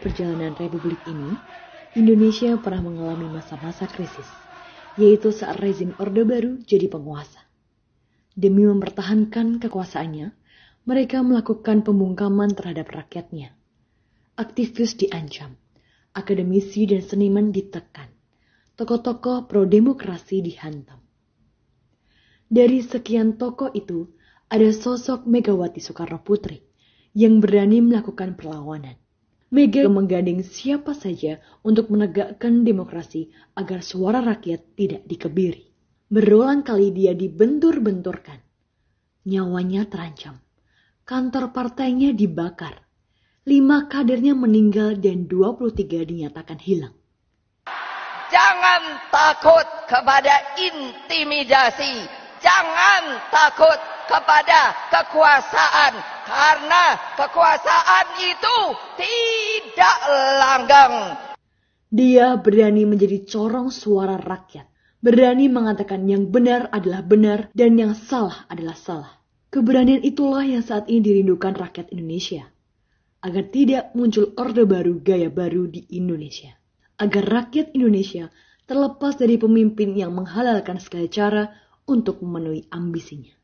perjalanan republik ini, Indonesia pernah mengalami masa-masa krisis, yaitu saat rezim Orde Baru jadi penguasa. Demi mempertahankan kekuasaannya, mereka melakukan pembungkaman terhadap rakyatnya. Aktivis diancam, akademisi dan seniman ditekan, tokoh-tokoh pro-demokrasi dihantam. Dari sekian tokoh itu, ada sosok Megawati Soekarno Putri yang berani melakukan perlawanan. Mega menggandeng siapa saja untuk menegakkan demokrasi agar suara rakyat tidak dikebiri. Berulang kali dia dibentur-benturkan. Nyawanya terancam. Kantor partainya dibakar. Lima kadernya meninggal dan 23 dinyatakan hilang. Jangan takut kepada intimidasi. Jangan takut kepada kekuasaan. Karena kekuasaan itu tidak langgang. Dia berani menjadi corong suara rakyat. Berani mengatakan yang benar adalah benar dan yang salah adalah salah. Keberanian itulah yang saat ini dirindukan rakyat Indonesia. Agar tidak muncul orde baru gaya baru di Indonesia. Agar rakyat Indonesia terlepas dari pemimpin yang menghalalkan segala cara untuk memenuhi ambisinya.